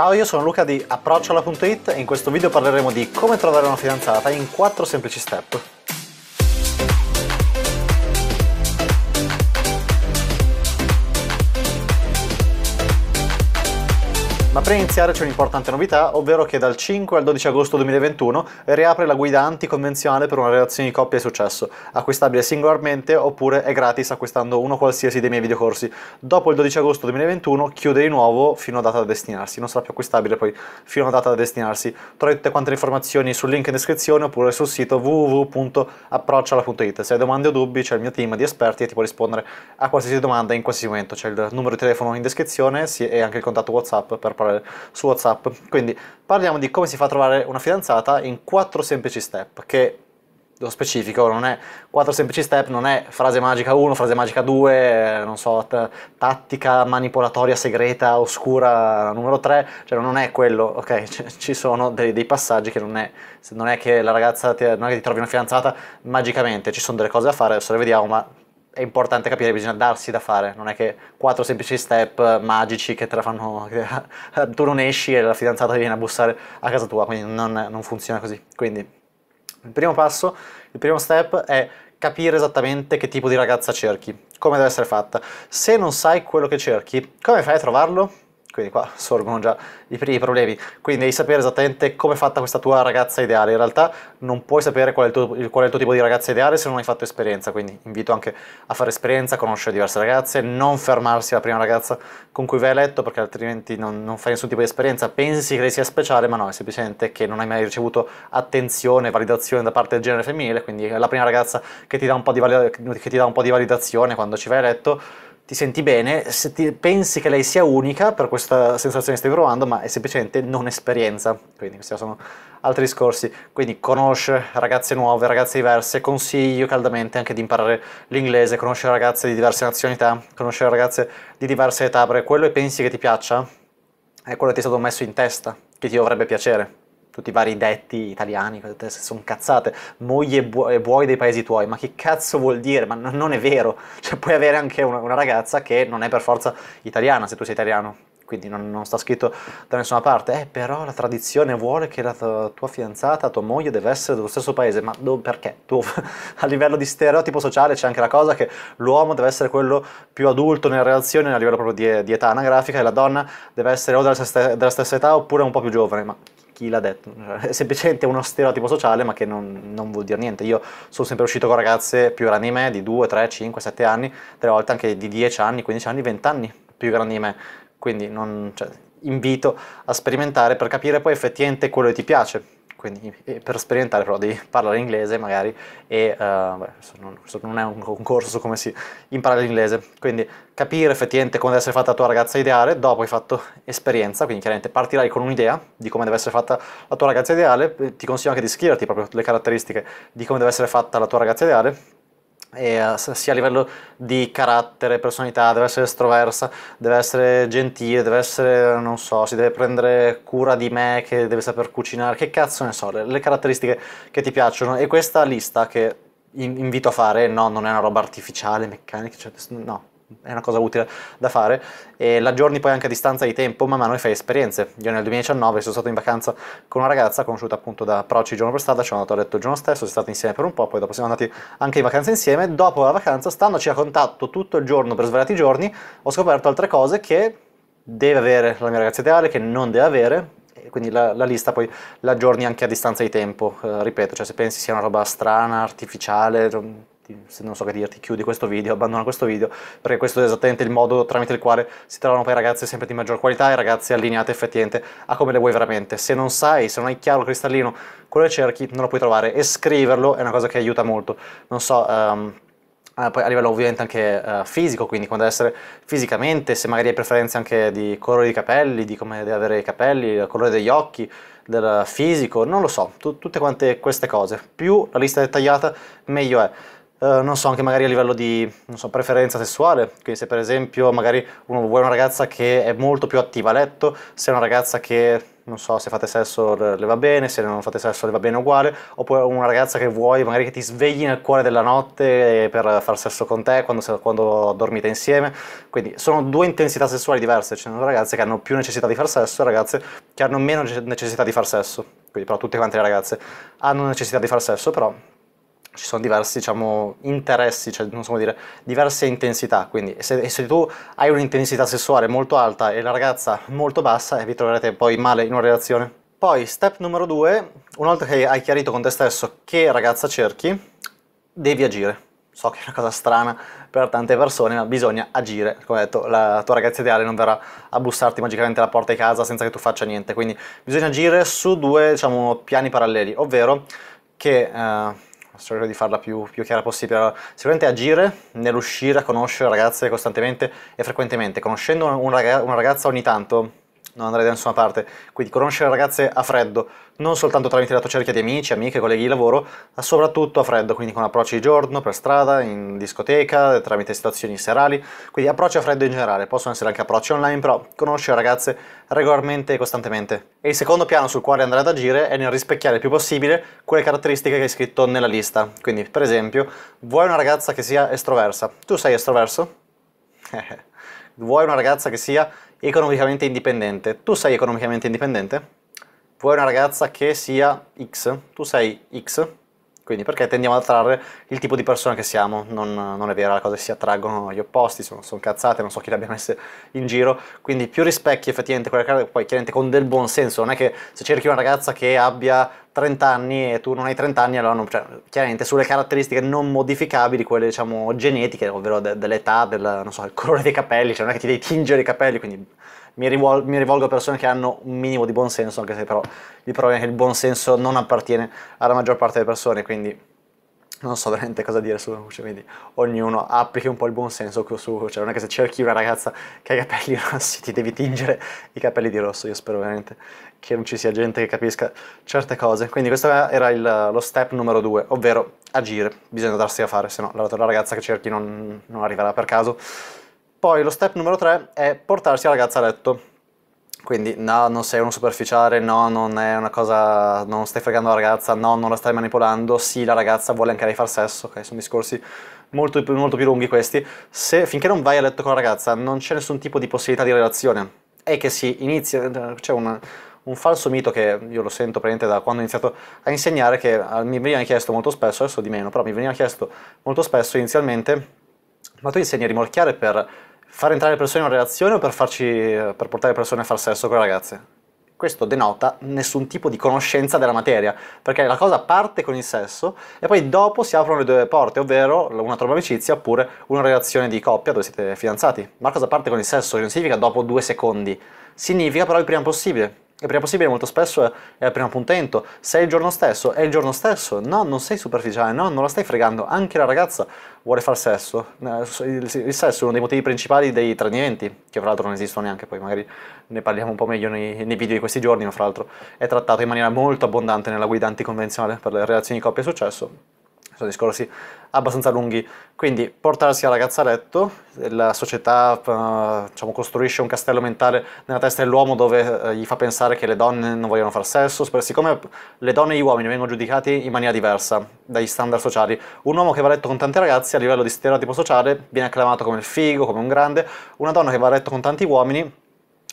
Ciao, io sono Luca di approcciala.it e in questo video parleremo di come trovare una fidanzata in 4 semplici step. Per iniziare c'è un'importante novità, ovvero che dal 5 al 12 agosto 2021 riapre la guida anticonvenzionale per una relazione di coppia e successo, acquistabile singolarmente oppure è gratis acquistando uno qualsiasi dei miei videocorsi. Dopo il 12 agosto 2021 chiude di nuovo fino a data da destinarsi, non sarà più acquistabile poi fino a data da destinarsi. Trovate tutte quante le informazioni sul link in descrizione oppure sul sito www.approcciala.it. Se hai domande o dubbi c'è il mio team di esperti e ti può rispondere a qualsiasi domanda in qualsiasi momento. C'è il numero di telefono in descrizione e anche il contatto WhatsApp per parlare su WhatsApp. Quindi parliamo di come si fa a trovare una fidanzata in quattro semplici step, che lo specifico, non è quattro semplici step, non è frase magica 1, frase magica 2, eh, non so, tattica manipolatoria segreta oscura numero 3, cioè non è quello, ok, C ci sono dei, dei, passaggi che non è, se non è che la ragazza, ti, non è che ti trovi una fidanzata magicamente, ci sono delle cose da fare, adesso le vediamo, ma è importante capire, bisogna darsi da fare, non è che quattro semplici step eh, magici che te la fanno, eh, tu non esci e la fidanzata viene a bussare a casa tua, quindi non, non funziona così. Quindi il primo passo, il primo step è capire esattamente che tipo di ragazza cerchi, come deve essere fatta. Se non sai quello che cerchi, come fai a trovarlo? Quindi qua sorgono già i primi problemi. Quindi devi sapere esattamente come è fatta questa tua ragazza ideale. In realtà non puoi sapere qual è, tuo, qual è il tuo, tipo di ragazza ideale se non hai fatto esperienza. Quindi invito anche a fare esperienza, conoscere diverse ragazze, non fermarsi alla prima ragazza con cui vai a letto perché altrimenti non, non fai nessun tipo di esperienza. Pensi che lei sia speciale, ma no, è semplicemente che non hai mai ricevuto attenzione, validazione da parte del genere femminile. Quindi è la prima ragazza che ti dà un po' di, valida- dà un po di validazione quando ci vai a letto ti senti bene, se ti pensi che lei sia unica per questa sensazione che stai provando, ma è semplicemente non esperienza. Quindi questi sono altri discorsi. Quindi conosce ragazze nuove, ragazze diverse, consiglio caldamente anche di imparare l'inglese, conoscere ragazze di diverse nazionalità, conoscere ragazze di diverse età, perché quello che pensi che ti piaccia è quello che ti è stato messo in testa, che ti dovrebbe piacere tutti i vari detti italiani, sono cazzate, moglie e buoi dei paesi tuoi, ma che cazzo vuol dire? Ma non è vero, cioè puoi avere anche una, una ragazza che non è per forza italiana se tu sei italiano, quindi non, non, sta scritto da nessuna parte, eh, però la tradizione vuole che la tua fidanzata, tua moglie deve essere dello stesso paese, ma do, perché? Tu, a livello di stereotipo sociale c'è anche la cosa che l'uomo deve essere quello più adulto nella relazione a livello proprio di, di età anagrafica e la donna deve essere o della stessa, della stessa età oppure un po' più giovane, ma chi l'ha detto, cioè, è semplicemente uno stereotipo sociale ma che non, non, vuol dire niente. Io sono sempre uscito con ragazze più grandi di me, di 2, 3, 5, 7 anni, delle volte anche di 10 anni, 15 anni, 20 anni più grandi di me, quindi non, cioè, invito a sperimentare per capire poi effettivamente quello che ti piace quindi, eh, per sperimentare però devi parlare inglese magari e uh, beh, questo, non, questo, non, è un concorso su come si impara l'inglese, quindi capire effettivamente come deve essere fatta la tua ragazza ideale dopo hai fatto esperienza, quindi chiaramente partirai con un'idea di come deve essere fatta la tua ragazza ideale, eh, ti consiglio anche di scriverti proprio le caratteristiche di come deve essere fatta la tua ragazza ideale e, eh, sia a livello di carattere, personalità, deve essere estroversa, deve essere gentile, deve essere, eh, non so, si deve prendere cura di me, che deve saper cucinare, che cazzo ne so, le, le caratteristiche che ti piacciono e questa lista che invito a fare, no, non è una roba artificiale, meccanica, cioè, no, è una cosa utile da fare e l'aggiorni poi anche a distanza di tempo man mano e fai esperienze io nel 2019 sono stato in vacanza con una ragazza conosciuta appunto da Proci il giorno per strada ci sono andato a letto il giorno stesso si è stato insieme per un po' poi dopo siamo andati anche in vacanza insieme dopo la vacanza standoci a contatto tutto il giorno per svariati giorni ho scoperto altre cose che deve avere la mia ragazza ideale che non deve avere quindi la, la, lista poi l'aggiorni anche a distanza di tempo, eh, ripeto, cioè se pensi sia una roba strana, artificiale, cioè, se non so che dirti, chiudi questo video, abbandona questo video, perché questo è esattamente il modo tramite il quale si trovano poi ragazze sempre di maggior qualità e ragazze allineate effettivamente a come le vuoi veramente. Se non sai, se non hai chiaro cristallino quello che cerchi, non lo puoi trovare e scriverlo è una cosa che aiuta molto. Non so... Um, a livello ovviamente anche uh, fisico, quindi quando deve essere fisicamente, se magari hai preferenze anche di colore di capelli, di come deve avere i capelli, il colore degli occhi, del fisico, non lo so, tu, tutte quante queste cose. Più la lista è dettagliata, meglio è. Eh, non so, anche magari a livello di so, preferenza sessuale, quindi se per esempio magari uno vuole una ragazza che è molto più attiva a letto, se è una ragazza che non so, se fate sesso le va bene, se non fate sesso le va bene uguale, oppure una ragazza che vuoi magari che ti svegli nel cuore della notte eh, per far sesso con te quando, quando dormite insieme, quindi sono due intensità sessuali diverse, ci sono ragazze che hanno più necessità di far sesso e ragazze che hanno meno necessità di far sesso, quindi però tutte quante le ragazze hanno necessità di far sesso, però ci sono diversi diciamo, interessi, cioè, non so come dire, diverse intensità, quindi se, se, tu hai un'intensità sessuale molto alta e la ragazza molto bassa, eh, vi troverete poi male in una relazione. Poi, step numero due, una volta che hai chiarito con te stesso che ragazza cerchi, devi agire. So che è una cosa strana per tante persone, ma bisogna agire. Come ho detto, la tua ragazza ideale non verrà a bussarti magicamente alla porta di casa senza che tu faccia niente. Quindi bisogna agire su due diciamo, piani paralleli, ovvero che eh, cerco di farla più, più chiara possibile. sicuramente agire nell'uscire a conoscere ragazze costantemente e frequentemente. Conoscendo una ragazza ogni tanto non andrei da nessuna parte. Quindi conoscere ragazze a freddo, non soltanto tramite la tua cerchia di amici, amiche, colleghi di lavoro, ma soprattutto a freddo, quindi con approcci di giorno, per strada, in discoteca, tramite situazioni serali, quindi approcci a freddo in generale, possono essere anche approcci online, però conoscere ragazze regolarmente e costantemente. E il secondo piano sul quale andrei ad agire è nel rispecchiare il più possibile quelle caratteristiche che hai scritto nella lista. Quindi, per esempio, vuoi una ragazza che sia estroversa? Tu sei estroverso? Eh vuoi una ragazza che sia economicamente indipendente, tu sei economicamente indipendente? Vuoi una ragazza che sia X, tu sei X, quindi perché tendiamo ad attrarre il tipo di persona che siamo, non, non è vera la cosa che si attraggono gli opposti, sono, sono cazzate, non so chi le abbia messe in giro, quindi più rispecchi effettivamente quella carta, poi chiaramente con del buon senso, non è che se cerchi una ragazza che abbia 30 anni e tu non hai 30 anni, allora non, cioè, chiaramente sulle caratteristiche non modificabili, quelle diciamo genetiche, ovvero de, dell'età, del so, colore dei capelli, cioè non è che ti devi tingere i capelli, quindi mi, rivol- mi, rivolgo a persone che hanno un minimo di buon senso, anche se però il problema è che il buon senso non appartiene alla maggior parte delle persone, quindi non so veramente cosa dire su cioè, quindi ognuno applichi un po' il buon senso su, cioè non è che se cerchi una ragazza che ha i capelli rossi ti devi tingere i capelli di rosso, io spero veramente che non ci sia gente che capisca certe cose, quindi questo era il, lo step numero due, ovvero agire, bisogna darsi a fare, se no la, la ragazza che cerchi non, non arriverà per caso. Poi lo step numero 3 è portarsi la ragazza a letto. Quindi no, non sei uno superficiale, no, non è una cosa, non stai fregando la ragazza, no, non la stai manipolando, sì, la ragazza vuole anche lei far sesso, ok? Sono discorsi molto, molto più lunghi questi. Se, finché non vai a letto con la ragazza non c'è nessun tipo di possibilità di relazione. È che si inizia, c'è un, un falso mito che io lo sento praticamente da quando ho iniziato a insegnare, che eh, mi veniva chiesto molto spesso, adesso di meno, però mi veniva chiesto molto spesso inizialmente, ma tu insegni a rimorchiare per far entrare le persone in una relazione o per, farci, per portare persone a far sesso con le ragazze. Questo denota nessun tipo di conoscenza della materia, perché la cosa parte con il sesso e poi dopo si aprono le due porte, ovvero una trova amicizia oppure una relazione di coppia dove siete fidanzati. Ma la cosa parte con il sesso, non significa dopo due secondi, significa però il prima possibile. Il prima possibile molto spesso è, è al primo appuntamento. Sei il giorno stesso, è il giorno stesso. No, non sei superficiale, no, non la stai fregando. Anche la ragazza vuole fare sesso. Eh, il, sesso è uno dei motivi principali dei tradimenti, che fra l'altro non esistono neanche, poi magari ne parliamo un po' meglio nei, nei video di questi giorni, ma fra l'altro è trattato in maniera molto abbondante nella guida anticonvenzionale per le relazioni di coppia e successo sono discorsi abbastanza lunghi. Quindi portarsi la ragazza a letto, la società eh, diciamo, costruisce un castello mentale nella testa dell'uomo dove eh, gli fa pensare che le donne non vogliono far sesso, siccome le donne e gli uomini vengono giudicati in maniera diversa dagli standard sociali, un uomo che va a letto con tante ragazze a livello di stereotipo sociale viene acclamato come il figo, come un grande, una donna che va a letto con tanti uomini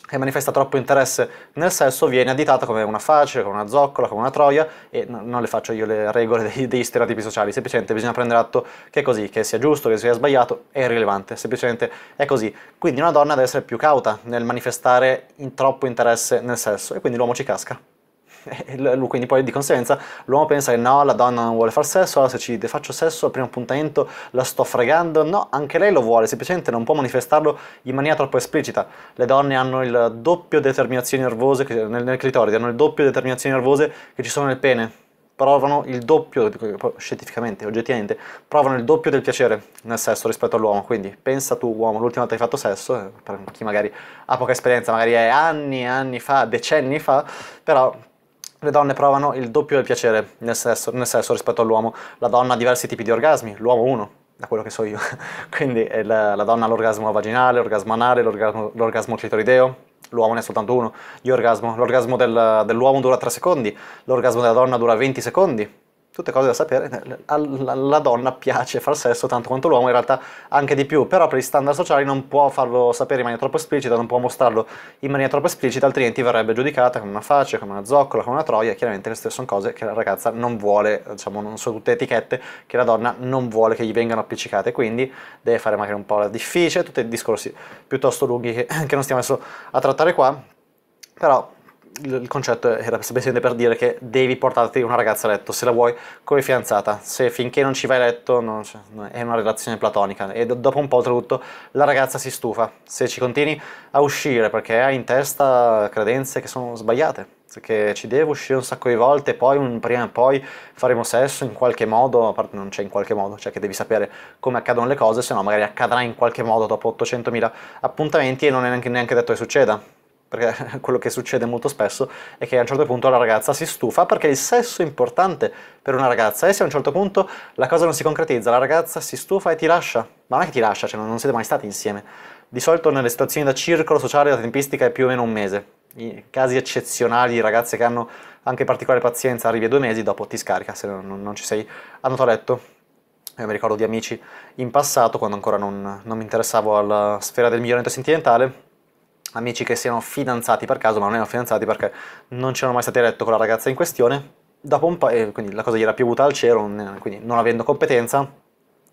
che manifesta troppo interesse nel sesso viene additata come una facile, come una zoccola, come una troia e no, non le faccio io le regole degli, degli, stereotipi sociali, semplicemente bisogna prendere atto che è così, che sia giusto, che sia sbagliato, è irrilevante, semplicemente è così. Quindi una donna deve essere più cauta nel manifestare in troppo interesse nel sesso e quindi l'uomo ci casca. quindi poi di conseguenza l'uomo pensa che no, la donna non vuole far sesso, allora se ci faccio sesso al primo appuntamento la sto fregando, no, anche lei lo vuole, semplicemente non può manifestarlo in maniera troppo esplicita. Le donne hanno il doppio determinazioni nervose nel, nel clitoride, hanno il doppio determinazioni nervose che ci sono nel pene, provano il doppio, scientificamente, oggettivamente, provano il doppio del piacere nel sesso rispetto all'uomo. Quindi pensa tu, uomo, l'ultima volta che hai fatto sesso, eh, per chi magari ha poca esperienza, magari è anni e anni fa, decenni fa, però le donne provano il doppio del piacere nel sesso, nel sesso rispetto all'uomo. La donna ha diversi tipi di orgasmi, l'uomo uno, da quello che so io. Quindi eh, la, la donna ha l'orgasmo vaginale, l'orgasmo anale, l'orgasmo, l'orgasmo clitorideo, l'uomo ne ha soltanto uno. di orgasmo. l'orgasmo del, dell'uomo dura 3 secondi, l'orgasmo della donna dura 20 secondi, tutte cose da sapere, la donna piace far sesso tanto quanto l'uomo, in realtà anche di più, però per i standard sociali non può farlo sapere in maniera troppo esplicita, non può mostrarlo in maniera troppo esplicita, altrimenti verrebbe giudicata come una faccia, come una zoccola, come una troia, chiaramente le stesse sono cose che la ragazza non vuole, diciamo, non sono tutte etichette che la donna non vuole che gli vengano appiccicate, quindi deve fare magari un po' la difficile, tutti discorsi piuttosto lunghi che, che non stiamo adesso a trattare qua, però il concetto era semplicemente per dire che devi portarti una ragazza a letto, se la vuoi come fidanzata, se finché non ci vai a letto non, cioè, è una relazione platonica e dopo un po' oltretutto la ragazza si stufa, se ci continui a uscire perché hai in testa credenze che sono sbagliate, che ci devo uscire un sacco di volte, poi un, prima o poi faremo sesso in qualche modo, a parte non c'è in qualche modo, cioè che devi sapere come accadono le cose, se no magari accadrà in qualche modo dopo 800.000 appuntamenti e non è neanche, neanche detto che succeda perché quello che succede molto spesso è che a un certo punto la ragazza si stufa perché il sesso è importante per una ragazza e se a un certo punto la cosa non si concretizza, la ragazza si stufa e ti lascia, ma non è che ti lascia, cioè non siete mai stati insieme. Di solito nelle situazioni da circolo sociale la tempistica è più o meno un mese. In casi eccezionali, ragazze che hanno anche particolare pazienza, arrivi a due mesi, dopo ti scarica se non, non ci sei andato a letto. Io mi ricordo di amici in passato, quando ancora non, non mi interessavo alla sfera del miglioramento sentimentale, amici che siano fidanzati per caso, ma non erano fidanzati perché non c'erano mai stati a letto con la ragazza in questione. Dopo un paio, quindi la cosa gli era piovuta al cielo, quindi non avendo competenza,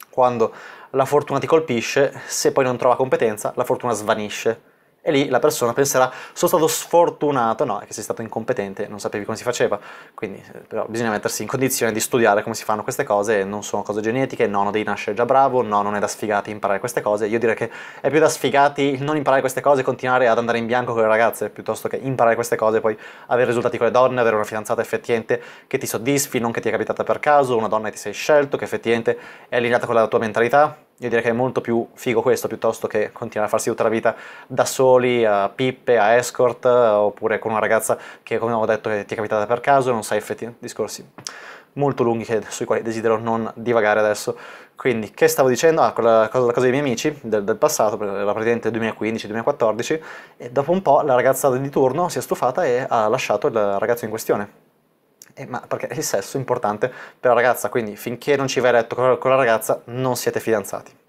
quando la fortuna ti colpisce, se poi non trova competenza, la fortuna svanisce. E lì la persona penserà, sono stato sfortunato, no, è che sei stato incompetente, non sapevi come si faceva. Quindi eh, però bisogna mettersi in condizione di studiare come si fanno queste cose, non sono cose genetiche, no, non devi nascere già bravo, no, non è da sfigati imparare queste cose. Io direi che è più da sfigati non imparare queste cose e continuare ad andare in bianco con le ragazze, piuttosto che imparare queste cose e poi avere risultati con le donne, avere una fidanzata effettivamente che ti soddisfi, non che ti è capitata per caso, una donna che ti sei scelto, che effettivamente è allineata con la tua mentalità. Io direi che è molto più figo questo piuttosto che continuare a farsi tutta la vita da soli, a pippe, a escort, oppure con una ragazza che, come avevo detto, ti è capitata per caso, non sai effetti discorsi molto lunghi che, sui quali desidero non divagare adesso. Quindi, che stavo dicendo? Ah, quella cosa, la cosa dei miei amici del, del passato, era praticamente 2015-2014, e dopo un po' la ragazza di turno si è stufata e ha lasciato il ragazzo in questione eh, ma perché il sesso è importante per la ragazza, quindi finché non ci vai a letto con la ragazza non siete fidanzati.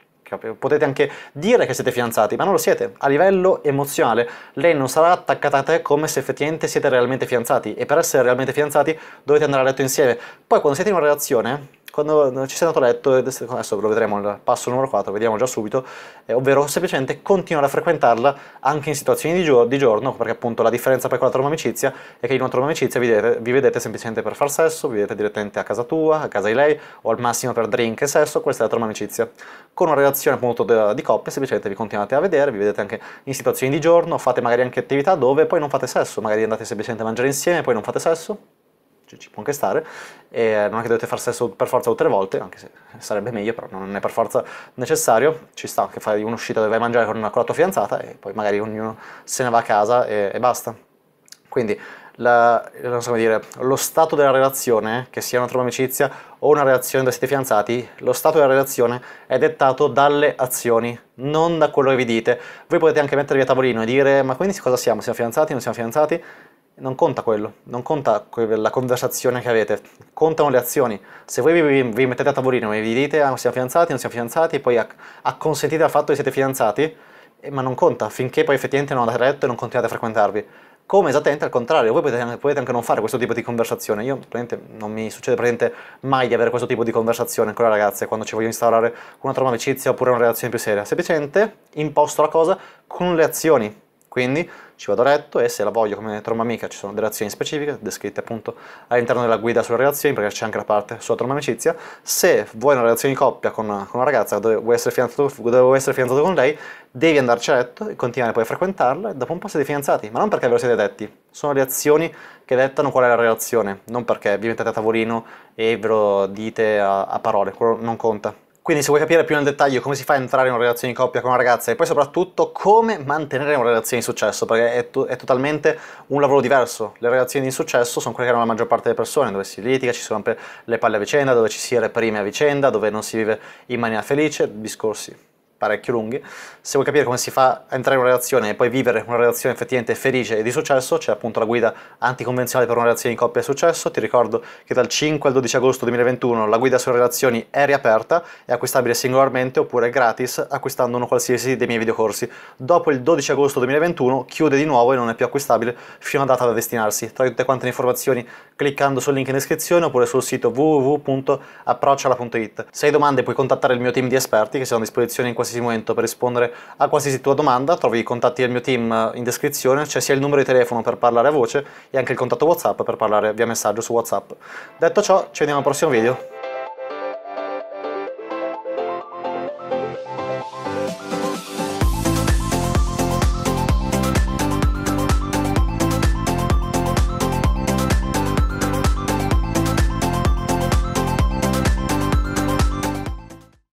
Potete anche dire che siete fidanzati, ma non lo siete. A livello emozionale, lei non sarà attaccata a te come se effettivamente siete realmente fidanzati. E per essere realmente fidanzati dovete andare a letto insieme. Poi, quando siete in una relazione, quando ci sei andato a letto, eh, adesso lo vedremo il passo numero 4, vediamo già subito, eh, ovvero semplicemente continuare a frequentarla anche in situazioni di, gio di, giorno, perché appunto la differenza poi con la tromba amicizia è che in una tromba amicizia vi vedete, vi vedete semplicemente per far sesso, vi vedete direttamente a casa tua, a casa di lei, o al massimo per drink e sesso, questa è la tromba amicizia. Con una relazione appunto di coppia semplicemente vi continuate a vedere, vi vedete anche in situazioni di giorno, fate magari anche attività dove poi non fate sesso, magari andate semplicemente a mangiare insieme e poi non fate sesso cioè, ci può anche stare, e non è che dovete fare sesso per forza o tre volte, anche se sarebbe meglio, però non è per forza necessario, ci sta anche fare un'uscita dove vai a mangiare con, una, con la tua fidanzata e poi magari ognuno se ne va a casa e, e basta. Quindi la, so dire, lo stato della relazione, che sia una trova amicizia o una relazione dove siete fidanzati, lo stato della relazione è dettato dalle azioni, non da quello che vi dite. Voi potete anche mettervi a tavolino e dire ma quindi cosa siamo? Siamo fidanzati? Non siamo fidanzati? non conta quello, non conta la conversazione che avete, contano le azioni. Se voi vi, vi mettete a tavolino e vi dite ah, siamo fidanzati, non siamo fidanzati, poi acconsentite al fatto che siete fidanzati, eh, ma non conta, finché poi effettivamente non avete retto e non continuate a frequentarvi. Come esattamente al contrario, voi potete, potete, anche non fare questo tipo di conversazione. Io praticamente non mi succede praticamente mai di avere questo tipo di conversazione con le ragazze quando ci voglio instaurare una trama amicizia oppure una relazione più seria. Semplicemente imposto la cosa con le azioni, quindi ci vado retto e se la voglio come tromba ci sono delle azioni specifiche descritte appunto all'interno della guida sulle relazioni perché c'è anche la parte sulla tromba amicizia. Se vuoi una relazione di coppia con, con una ragazza, dove devo essere, essere, fidanzato, con lei, devi andarci a letto e continuare poi a frequentarla e dopo un po' siete fidanzati, ma non perché ve lo siete detti, sono le azioni che dettano qual è la relazione, non perché vi mettete a tavolino e ve lo dite a, a parole, quello non conta quindi se vuoi capire più nel dettaglio come si fa a entrare in una relazione di coppia con una ragazza e poi soprattutto come mantenere una relazione di successo, perché è, to è totalmente un lavoro diverso. Le relazioni di successo sono quelle che hanno la maggior parte delle persone, dove si litiga, ci si rompe le palle a vicenda, dove ci si reprime a vicenda, dove non si vive in maniera felice, discorsi parecchio lunghi. Se vuoi capire come si fa a entrare in una relazione e poi vivere una relazione effettivamente felice e di successo, c'è appunto la guida anticonvenzionale per una relazione di coppia e successo. Ti ricordo che dal 5 al 12 agosto 2021 la guida sulle relazioni è riaperta, è acquistabile singolarmente oppure gratis acquistando uno qualsiasi dei miei videocorsi. Dopo il 12 agosto 2021 chiude di nuovo e non è più acquistabile fino a data da destinarsi. Trovi tutte quante le informazioni cliccando sul link in descrizione oppure sul sito www.approcciala.it. Se hai domande puoi contattare il mio team di esperti che sono a disposizione in qualsiasi qualsiasi momento per rispondere a qualsiasi tua domanda, trovi i contatti del mio team in descrizione, c'è sia il numero di telefono per parlare a voce e anche il contatto WhatsApp per parlare via messaggio su WhatsApp. Detto ciò, ci vediamo al prossimo video.